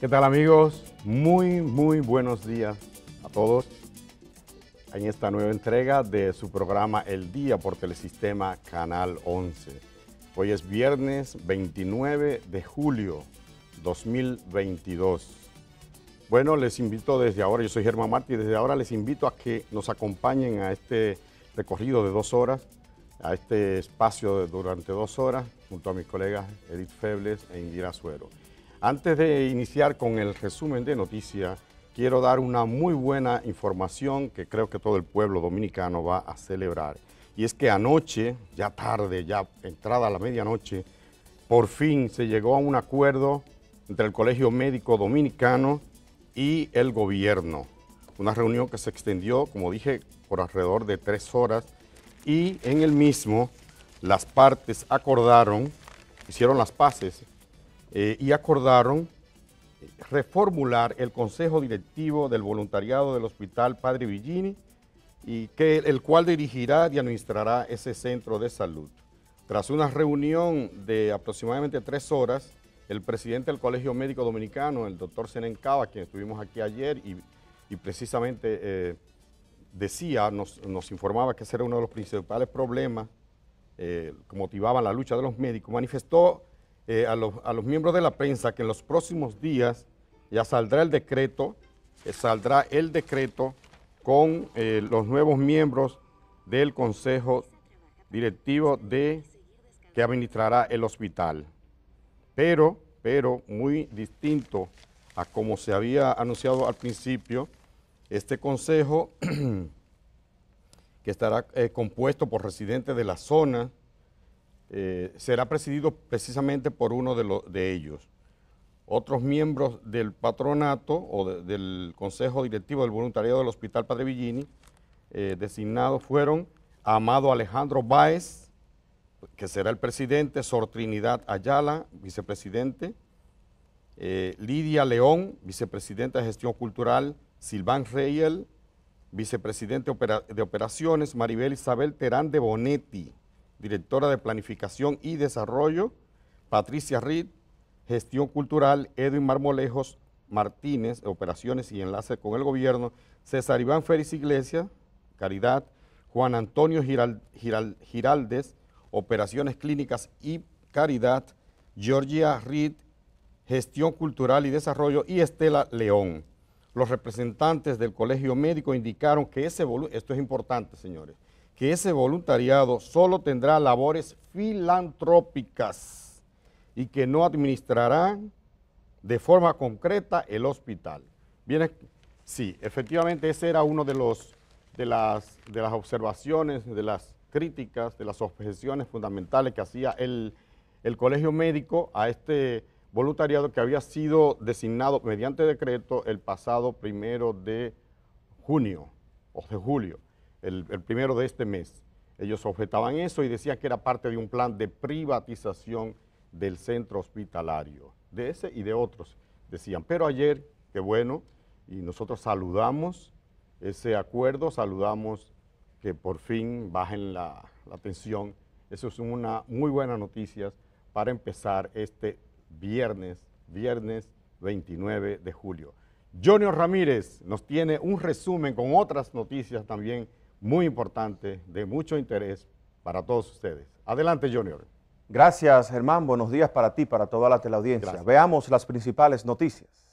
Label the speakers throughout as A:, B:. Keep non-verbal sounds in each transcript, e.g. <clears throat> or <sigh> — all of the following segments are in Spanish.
A: ¿Qué tal amigos? Muy, muy buenos días a todos en esta nueva entrega de su programa El Día por Telesistema Canal 11. Hoy es viernes 29 de julio 2022. Bueno, les invito desde ahora, yo soy Germán Martí, desde ahora les invito a que nos acompañen a este recorrido de dos horas, a este espacio durante dos horas, junto a mis colegas Edith Febles e Indira Suero. Antes de iniciar con el resumen de noticias, quiero dar una muy buena información que creo que todo el pueblo dominicano va a celebrar. Y es que anoche, ya tarde, ya entrada a la medianoche, por fin se llegó a un acuerdo entre el Colegio Médico Dominicano y el gobierno. Una reunión que se extendió, como dije, por alrededor de tres horas y en el mismo las partes acordaron, hicieron las paces eh, y acordaron eh, reformular el consejo directivo del voluntariado del Hospital Padre Villini, y que, el cual dirigirá y administrará ese centro de salud. Tras una reunión de aproximadamente tres horas, el presidente del Colegio Médico Dominicano, el doctor Senencava, quien estuvimos aquí ayer y, precisamente eh, decía, nos, informaba que ese era uno de los principales problemas que motivaban la lucha de los médicos, manifestó eh, a, los, miembros de la prensa que en los próximos días ya saldrá el decreto, eh, saldrá el decreto con eh, los nuevos miembros del Consejo Directivo de, que administrará el hospital. Pero, pero muy distinto a como se había anunciado al principio, este consejo <clears throat> que estará compuesto por residentes de la zona, eh, será presidido precisamente por uno de, ellos. Otros miembros del patronato o del Consejo Directivo del Voluntariado del Hospital Padre Villini eh, designados fueron Amado Alejandro Báez, que será el presidente, Sor Trinidad Ayala, vicepresidente, eh, Lidia León, vicepresidenta de Gestión Cultural, Silván Reyel, vicepresidente de Operaciones, Maribel Isabel Terán de Bonetti, directora de Planificación y Desarrollo, Patricia Reed, Gestión Cultural, Edwin Marmolejos Martínez, Operaciones y Enlace con el Gobierno, César Iván Félix Iglesias, Caridad, Juan Antonio Giraldes, Operaciones Clínicas y Caridad, Georgia Reed, Gestión Cultural y Desarrollo y Estela León. Los representantes del Colegio Médico indicaron que ese volumen, esto es importante señores, que ese voluntariado solo tendrá labores filantrópicas y que no administrará de forma concreta el hospital. sí, efectivamente ese era uno de los de las de las observaciones, de las críticas, de las objeciones fundamentales que hacía el colegio médico a este voluntariado que había sido designado mediante decreto el pasado primero de junio o de julio el, primero de este mes. Ellos objetaban eso y decían que era parte de un plan de privatización del centro hospitalario, de ese y de otros, decían. Pero ayer, qué bueno, y nosotros saludamos ese acuerdo, saludamos que por fin bajen la, la tensión. Eso es una muy buena noticia para empezar este viernes, viernes 29 de julio. Junior Ramírez nos tiene un resumen con otras noticias también muy importante, de mucho interés para todos ustedes. Adelante, Junior. Gracias, Germán. Buenos días para ti, para toda la teleaudiencia.
B: Veamos las principales noticias.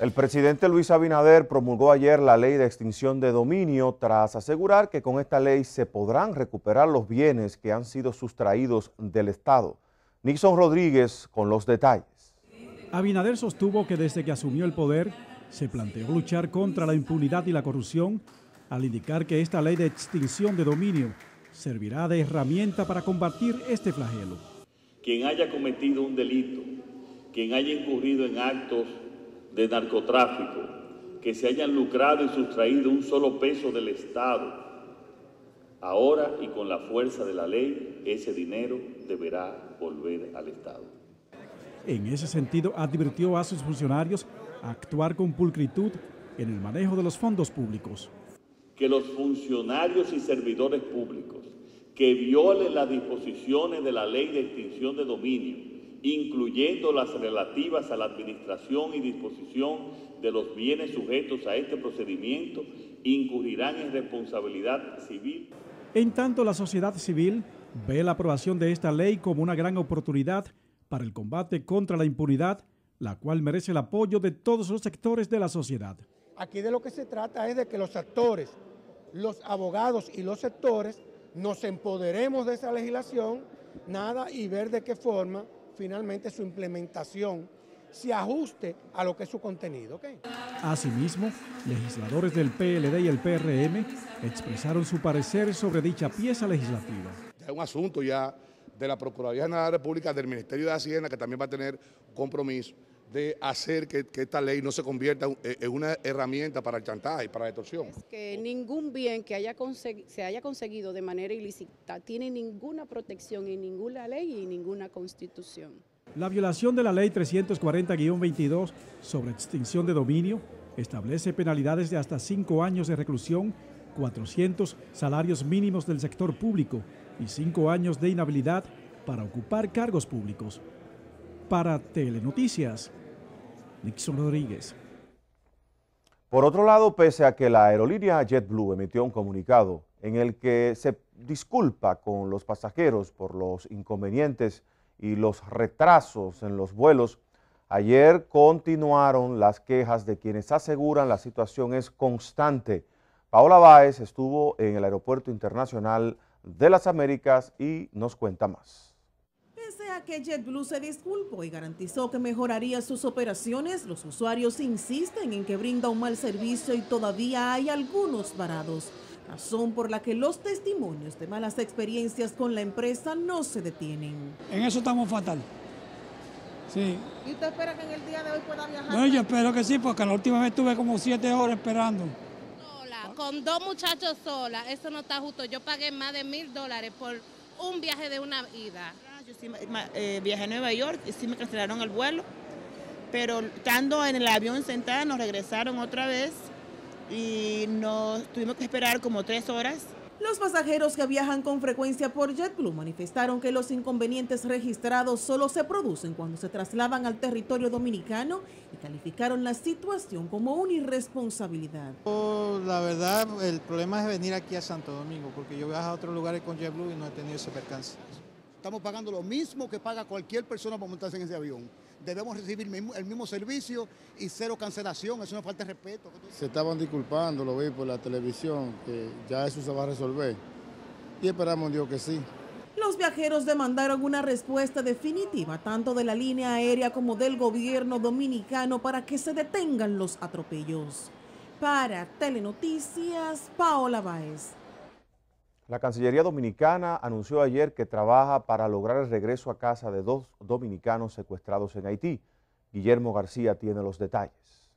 B: El presidente Luis Abinader promulgó ayer la ley de extinción de dominio tras asegurar que con esta ley se podrán recuperar los bienes que han sido sustraídos del Estado. Nixon Rodríguez con los detalles.
C: Abinader sostuvo que desde que asumió el poder se planteó luchar contra la impunidad y la corrupción al indicar que esta ley de extinción de dominio servirá de herramienta para combatir este flagelo.
D: Quien haya cometido un delito, quien haya incurrido en actos de narcotráfico, que se hayan lucrado y sustraído un solo peso del Estado. Ahora y con la fuerza de la ley, ese dinero deberá volver al Estado.
C: En ese sentido, advirtió a sus funcionarios actuar con pulcritud en el manejo de los fondos públicos.
D: Que los funcionarios y servidores públicos que violen las disposiciones de la ley de extinción de dominio incluyendo las relativas a la administración y disposición de los bienes sujetos a este procedimiento, incurrirán en responsabilidad civil.
C: En tanto, la sociedad civil ve la aprobación de esta ley como una gran oportunidad para el combate contra la impunidad, la cual merece el apoyo de todos los sectores de la sociedad.
A: Aquí de lo que se trata es de que los actores, los abogados y los sectores nos empoderemos de esa legislación, nada y ver de qué forma finalmente su implementación se ajuste a lo que es su contenido.
C: Asimismo, legisladores del PLD y el PRM expresaron su parecer sobre dicha pieza legislativa.
A: Es un asunto ya de la Procuraduría General de la República, del Ministerio de Hacienda, que también va a tener compromiso de hacer que, esta ley no se convierta en una herramienta para el chantaje,
C: para la extorsión.
E: que ningún bien que haya se haya conseguido de manera ilícita tiene ninguna protección en ninguna ley y ninguna constitución.
C: La violación de la ley 340-22 sobre extinción de dominio establece penalidades de hasta cinco años de reclusión, 400 salarios mínimos del sector público y cinco años de inhabilidad para ocupar cargos públicos. Para Telenoticias, Nixon Rodríguez. Por otro lado, pese
B: a que la aerolínea JetBlue emitió un comunicado en el que se disculpa con los pasajeros por los inconvenientes y los retrasos en los vuelos, ayer continuaron las quejas de quienes aseguran la situación es constante. Paola Báez estuvo en el Aeropuerto Internacional de las Américas y nos cuenta más
E: que JetBlue se disculpó y garantizó que mejoraría sus operaciones, los usuarios insisten en que brinda un mal servicio y todavía hay algunos parados. razón por la que los testimonios de malas experiencias con la empresa no se detienen. En eso estamos fatal. Sí. ¿Y usted espera que en el día de hoy pueda viajar? yo espero que sí, porque la última vez estuve como siete horas esperando ¿Sola? con dos muchachos sola, eso no está justo. Yo pagué más de mil dólares por un viaje de una vida. Yo eh, viajé a Nueva York y sí me cancelaron el vuelo, pero estando en el avión sentada nos regresaron otra vez y nos tuvimos que esperar como tres horas los pasajeros que viajan con frecuencia por JetBlue manifestaron que los inconvenientes registrados solo se producen cuando se trasladan al territorio dominicano y calificaron la situación como una irresponsabilidad.
A: la verdad, el problema es venir aquí a Santo Domingo, porque yo viajo a otros lugares con JetBlue y no he tenido ese percance.
F: Estamos pagando lo mismo que paga cualquier persona para montarse en ese avión. Debemos recibir el mismo servicio y cero cancelación. Es una falta de respeto.
B: Se estaban disculpando, lo vi por la televisión, que ya eso se va a resolver. Y esperamos Dios que sí.
E: Los viajeros demandaron una respuesta definitiva, tanto de la línea aérea como del gobierno dominicano, para que se detengan los atropellos. Para Telenoticias, Paola Báez.
B: La Cancillería Dominicana anunció ayer que trabaja para lograr el regreso a casa de dos dominicanos secuestrados en Haití. Guillermo García tiene los detalles.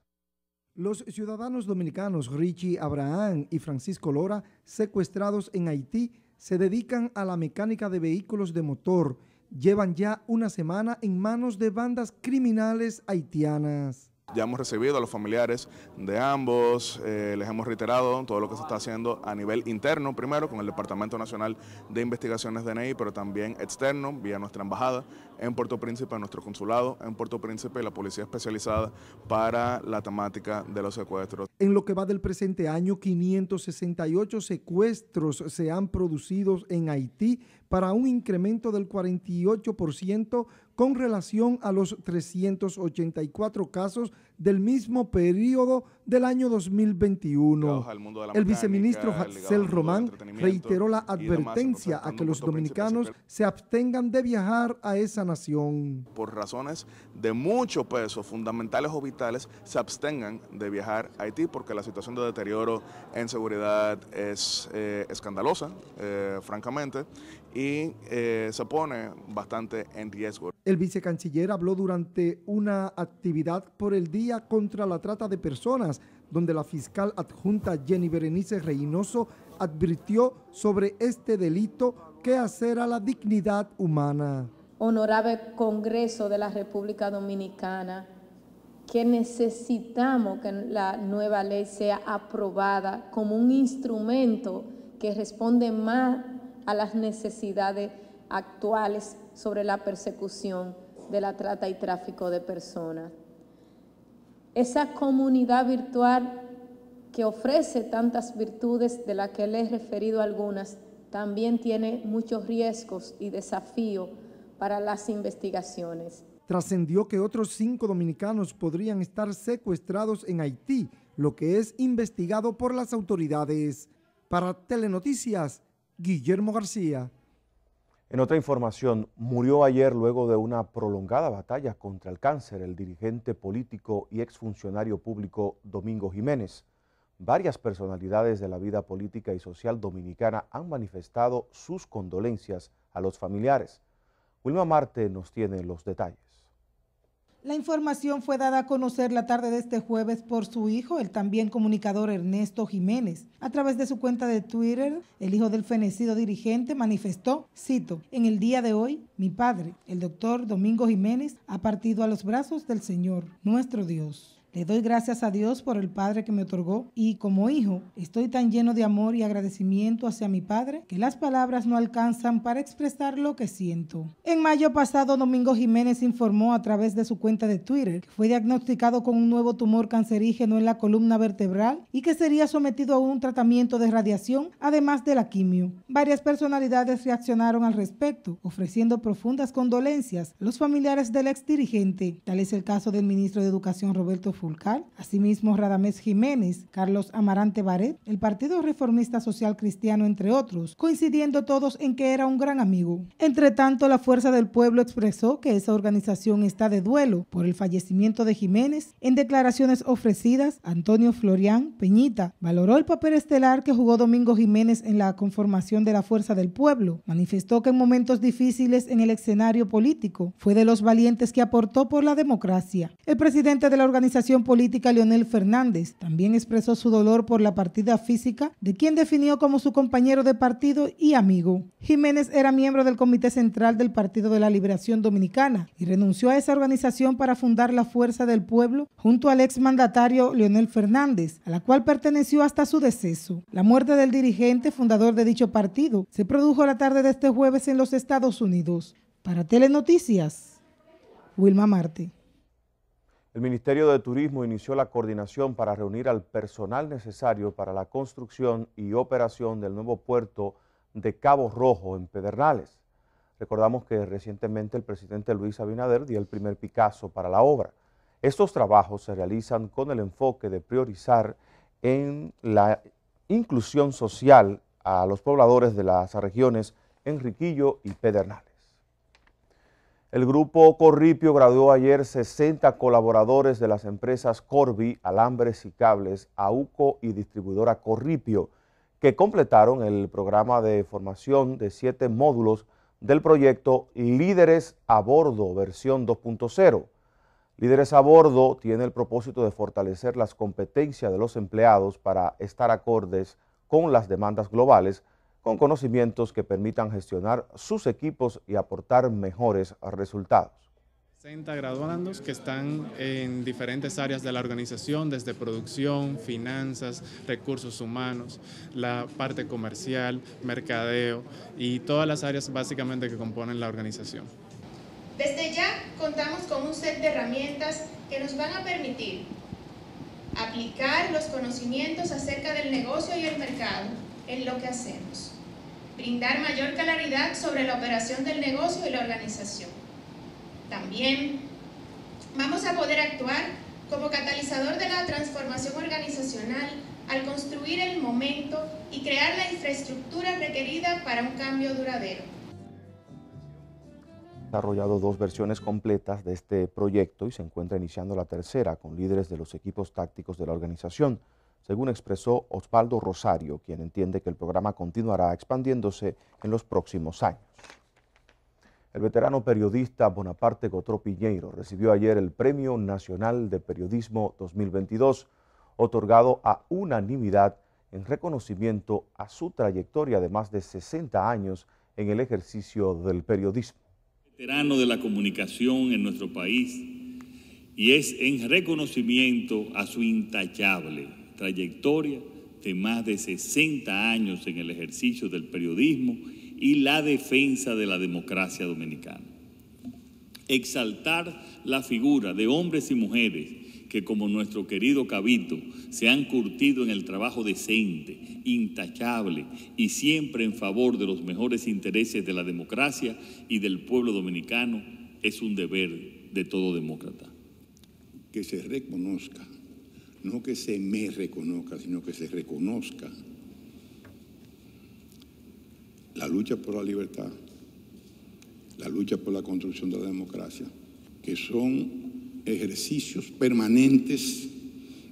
F: Los ciudadanos dominicanos Richie Abraham y Francisco Lora, secuestrados en Haití, se dedican a la mecánica de vehículos de motor. Llevan ya una semana en manos de bandas criminales haitianas.
B: Ya hemos recibido a los familiares de ambos, eh, les hemos reiterado todo lo que se está haciendo a nivel interno, primero con el Departamento Nacional de Investigaciones DNI, pero también externo, vía nuestra embajada en Puerto Príncipe, nuestro consulado en Puerto Príncipe, y la policía especializada para la temática de los secuestros.
F: En lo que va del presente año, 568 secuestros se han producido en Haití, para un incremento del 48% con relación a los 384 casos del mismo periodo del año 2021.
G: el viceministro Axel
F: Román reiteró la advertencia a que los dominicanos se abstengan de viajar a esa nación.
B: Por razones de mucho peso, fundamentales o vitales, se abstengan de viajar a Haití porque la situación de deterioro en seguridad es eh, escandalosa, eh, francamente, y eh, se pone bastante en riesgo.
F: El vicecanciller habló durante una actividad por el Día contra la Trata de Personas, donde la fiscal adjunta Jenny Berenice Reynoso advirtió sobre este delito que hacer a la dignidad humana.
H: Honorable Congreso de la República Dominicana, que necesitamos que la nueva ley sea aprobada como un instrumento que responde más a las necesidades actuales sobre la persecución de la trata y tráfico de personas. Esa comunidad virtual que ofrece tantas virtudes de las que les he referido algunas, también tiene muchos riesgos y desafíos para las investigaciones.
F: Trascendió que otros cinco dominicanos podrían estar secuestrados en Haití, lo que es investigado por las autoridades. Para Telenoticias, Guillermo García.
B: En otra información, murió ayer luego de una prolongada batalla contra el cáncer el dirigente político y exfuncionario público Domingo Jiménez. Varias personalidades de la vida política y social dominicana han manifestado sus condolencias a los familiares. Wilma Marte nos tiene los detalles.
H: La información fue dada a conocer la tarde de este jueves por su hijo, el también comunicador Ernesto Jiménez. A través de su cuenta de Twitter, el hijo del fenecido dirigente manifestó, cito, en el día de hoy, mi padre, el doctor Domingo Jiménez, ha partido a los brazos del Señor, nuestro Dios. Le doy gracias a Dios por el Padre que me otorgó y como hijo estoy tan lleno de amor y agradecimiento hacia mi Padre que las palabras no alcanzan para expresar lo que siento. En mayo pasado, Domingo Jiménez informó a través de su cuenta de Twitter que fue diagnosticado con un nuevo tumor cancerígeno en la columna vertebral y que sería sometido a un tratamiento de radiación además de la quimio. Varias personalidades reaccionaron al respecto, ofreciendo profundas condolencias a los familiares del ex dirigente. Tal es el caso del ministro de Educación Roberto asimismo Radamés Jiménez, Carlos Amarante Baret, el Partido Reformista Social Cristiano, entre otros, coincidiendo todos en que era un gran amigo. Entre tanto, la Fuerza del Pueblo expresó que esa organización está de duelo por el fallecimiento de Jiménez. En declaraciones ofrecidas, Antonio Florián Peñita valoró el papel estelar que jugó Domingo Jiménez en la conformación de la Fuerza del Pueblo. Manifestó que en momentos difíciles en el escenario político fue de los valientes que aportó por la democracia. El presidente de la organización política Leonel Fernández. También expresó su dolor por la partida física de quien definió como su compañero de partido y amigo. Jiménez era miembro del Comité Central del Partido de la Liberación Dominicana y renunció a esa organización para fundar la Fuerza del Pueblo junto al exmandatario Leonel Fernández, a la cual perteneció hasta su deceso. La muerte del dirigente fundador de dicho partido se produjo la tarde de este jueves en los Estados Unidos. Para Telenoticias, Wilma Marte.
B: El Ministerio de Turismo inició la coordinación para reunir al personal necesario para la construcción y operación del nuevo puerto de Cabo Rojo en Pedernales. Recordamos que recientemente el presidente Luis Abinader dio el primer Picasso para la obra. Estos trabajos se realizan con el enfoque de priorizar en la inclusión social a los pobladores de las regiones Enriquillo y Pedernales. El grupo Corripio graduó ayer 60 colaboradores de las empresas Corby, Alambres y Cables, AUCO y distribuidora Corripio, que completaron el programa de formación de siete módulos del proyecto Líderes a Bordo versión 2.0. Líderes a Bordo tiene el propósito de fortalecer las competencias de los empleados para estar acordes con las demandas globales con conocimientos que permitan gestionar sus equipos y aportar mejores resultados. 60 graduandos que están en diferentes áreas de la organización, desde producción, finanzas, recursos humanos, la parte comercial, mercadeo y todas las áreas básicamente que componen la organización.
E: Desde ya contamos con un set de herramientas que nos van a permitir aplicar los conocimientos acerca del negocio y el mercado en lo que hacemos brindar mayor claridad sobre la operación del negocio y la organización. También vamos a poder actuar como catalizador de la transformación organizacional al construir el momento y crear la infraestructura requerida para un cambio duradero.
B: Desarrollado dos versiones completas de este proyecto y se encuentra iniciando la tercera con líderes de los equipos tácticos de la organización según expresó Osvaldo Rosario, quien entiende que el programa continuará expandiéndose en los próximos años. El veterano periodista Bonaparte Gotró Piñeiro recibió ayer el Premio Nacional de Periodismo 2022, otorgado a unanimidad en reconocimiento a su trayectoria de más de 60 años en el ejercicio del periodismo.
D: Veterano de la comunicación en nuestro país y es en reconocimiento a su intachable trayectoria de más de 60 años en el ejercicio del periodismo y la defensa de la democracia dominicana. Exaltar la figura de hombres y mujeres que, como nuestro querido Cabito, se han curtido en el trabajo decente, intachable y siempre en favor de los mejores intereses de la democracia y del pueblo dominicano, es un deber de todo demócrata. Que se reconozca no que se me reconozca, sino que se
A: reconozca la lucha por la libertad, la lucha por la construcción de la democracia, que son ejercicios permanentes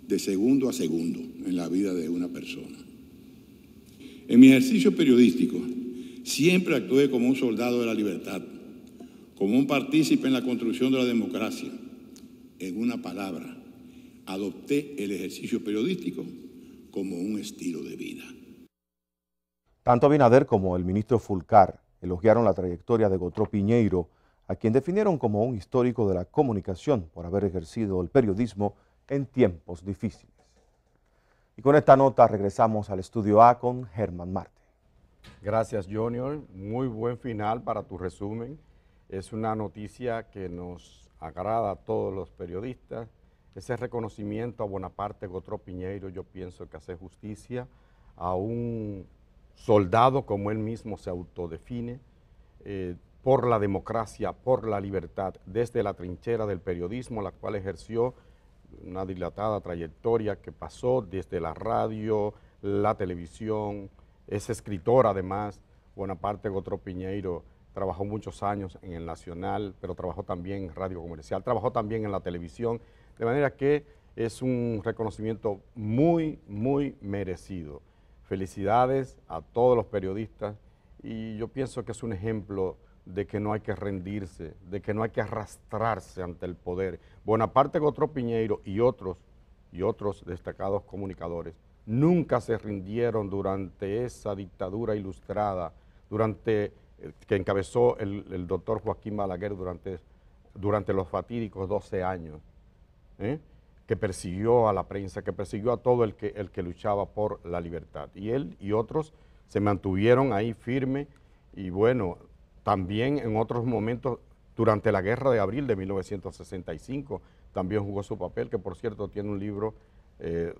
A: de segundo a segundo en la vida de una persona. En mi ejercicio periodístico siempre actué como un soldado de la libertad, como un partícipe en la construcción de la democracia, en una palabra, adopté el ejercicio periodístico como un
D: estilo de vida.
B: Tanto Abinader como el ministro Fulcar elogiaron la trayectoria de Gotró Piñeiro, a quien definieron como un histórico de la comunicación por haber ejercido el periodismo en tiempos difíciles. Y con esta nota regresamos al estudio A con Germán Marte.
A: Gracias Junior, muy buen final para tu resumen. Es una noticia que nos agrada a todos los periodistas ese reconocimiento a Bonaparte Gotro Piñeiro, yo pienso que hace justicia a un soldado como él mismo se autodefine, eh, por la democracia, por la libertad, desde la trinchera del periodismo, la cual ejerció una dilatada trayectoria que pasó desde la radio, la televisión, es escritor además, Bonaparte Gotro Piñeiro trabajó muchos años en el Nacional, pero trabajó también en radio comercial, trabajó también en la televisión, de manera que es un reconocimiento muy, muy merecido. Felicidades a todos los periodistas y yo pienso que es un ejemplo de que no hay que rendirse, de que no hay que arrastrarse ante el poder. Bonaparte Gotró Piñeiro y otros, y otros destacados comunicadores nunca se rindieron durante esa dictadura ilustrada, durante eh, que encabezó el, doctor Joaquín Balaguer durante, durante los fatídicos 12 años ¿eh? que persiguió a la prensa, que persiguió a todo el que, el que luchaba por la libertad. Y él y otros se mantuvieron ahí firme y bueno, también en otros momentos, durante la guerra de abril de 1965, también jugó su papel, que por cierto tiene un libro eh,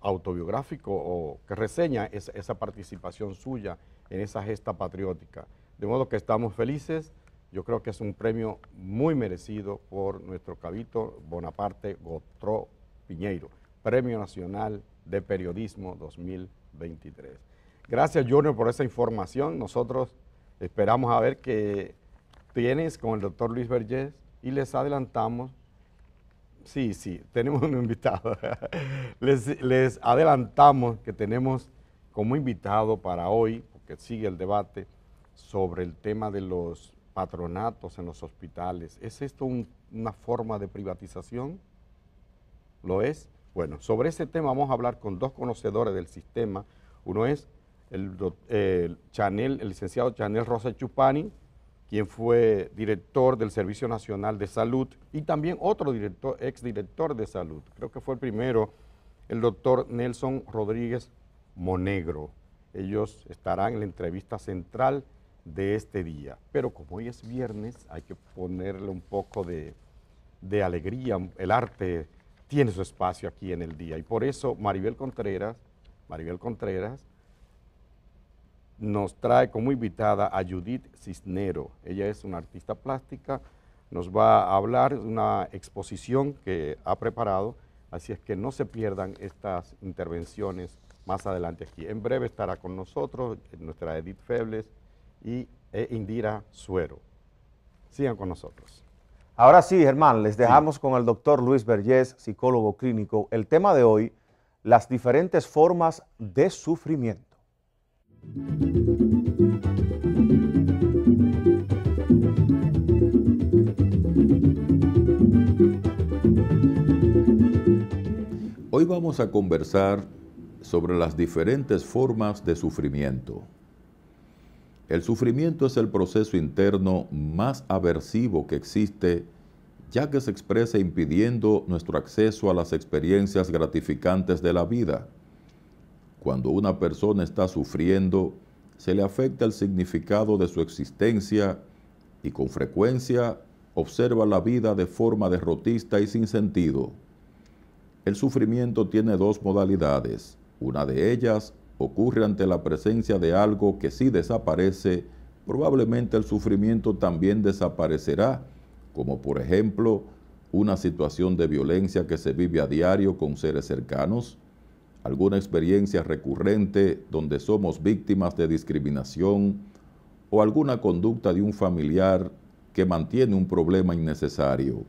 A: autobiográfico que reseña esa participación suya en esa gesta patriótica. De modo que estamos felices yo creo que es un premio muy merecido por nuestro cabito Bonaparte Gotró Piñeiro, Premio Nacional de Periodismo 2023. Gracias, Junior, por esa información. Nosotros esperamos a ver qué tienes con el doctor Luis Vergés y les adelantamos. Sí, sí, tenemos un invitado. <laughs> les adelantamos que tenemos como invitado para hoy, porque sigue el debate, sobre el tema de los patronatos en los hospitales. ¿Es esto una forma de privatización? ¿Lo es? Bueno, sobre ese tema vamos a hablar con dos conocedores del sistema. Uno es el, Chanel, el licenciado Chanel Rosa Chupani, quien fue director del Servicio Nacional de Salud y también otro director, exdirector de salud. Creo que fue el primero, el doctor Nelson Rodríguez Monegro. Ellos estarán en la entrevista central de este día. Pero como hoy es viernes, hay que ponerle un poco de, alegría. El arte tiene su espacio aquí en el día. Y por eso Maribel Contreras, Maribel Contreras, nos trae como invitada a Judith Cisnero. Ella es una artista plástica, nos va a hablar de una exposición que ha preparado, así es que no se pierdan estas intervenciones más adelante aquí. En breve estará con nosotros nuestra Edith Febles, y e Indira Suero. Sigan con nosotros.
B: Ahora sí, Germán, les dejamos con el doctor Luis Vergés, psicólogo clínico. El tema de hoy, las diferentes formas de sufrimiento.
G: Hoy vamos a conversar sobre las diferentes formas de sufrimiento. El sufrimiento es el proceso interno más aversivo que existe, ya que se expresa impidiendo nuestro acceso a las experiencias gratificantes de la vida. Cuando una persona está sufriendo, se le afecta el significado de su existencia y con frecuencia observa la vida de forma derrotista y sin sentido. El sufrimiento tiene dos modalidades, una de ellas ocurre ante la presencia de algo que si desaparece, probablemente el sufrimiento también desaparecerá, como por ejemplo una situación de violencia que se vive a diario con seres cercanos, alguna experiencia recurrente donde somos víctimas de discriminación o alguna conducta de un familiar que mantiene un problema innecesario.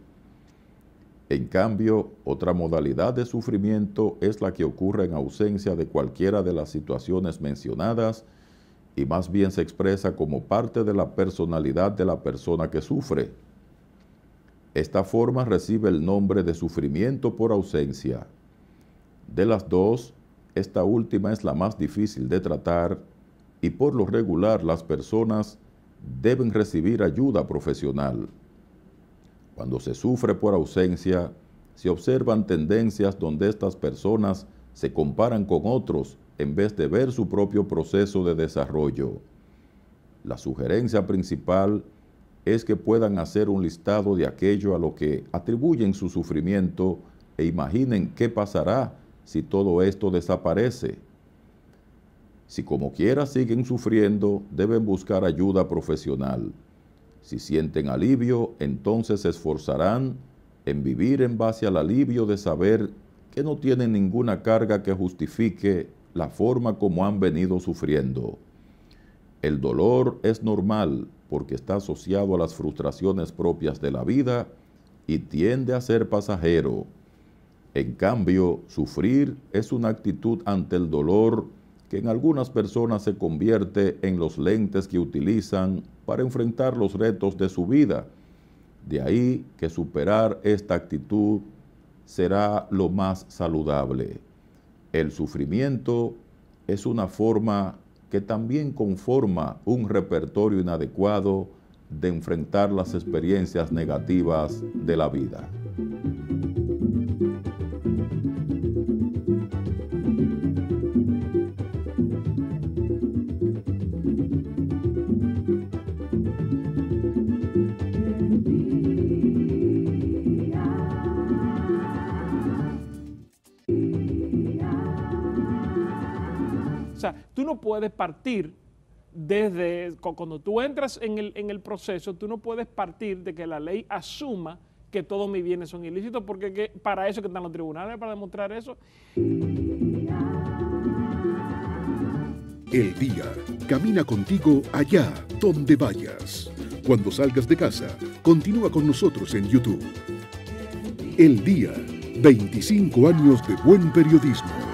G: En cambio, otra modalidad de sufrimiento es la que ocurre en ausencia de cualquiera de las situaciones mencionadas y más bien se expresa como parte de la personalidad de la persona que sufre. Esta forma recibe el nombre de sufrimiento por ausencia. De las dos, esta última es la más difícil de tratar y por lo regular las personas deben recibir ayuda profesional. Cuando se sufre por ausencia, se observan tendencias donde estas personas se comparan con otros en vez de ver su propio proceso de desarrollo. La sugerencia principal es que puedan hacer un listado de aquello a lo que atribuyen su sufrimiento e imaginen qué pasará si todo esto desaparece. Si como quiera siguen sufriendo, deben buscar ayuda profesional. Si sienten alivio, entonces se esforzarán en vivir en base al alivio de saber que no tienen ninguna carga que justifique la forma como han venido sufriendo. El dolor es normal porque está asociado a las frustraciones propias de la vida y tiende a ser pasajero. En cambio, sufrir es una actitud ante el dolor que en algunas personas se convierte en los lentes que utilizan para enfrentar los retos de su vida. De ahí que superar esta actitud será lo más saludable. El sufrimiento es una forma que también conforma un repertorio inadecuado de enfrentar las experiencias negativas de la vida.
D: O sea, tú no puedes partir desde, cuando tú entras en el, proceso, tú no puedes partir de que la ley asuma que todos mis bienes son ilícitos, porque para eso que están los tribunales, para demostrar eso.
C: El día camina contigo allá donde vayas. Cuando salgas de casa, continúa con nosotros en YouTube. El
D: día, 25 años de buen periodismo.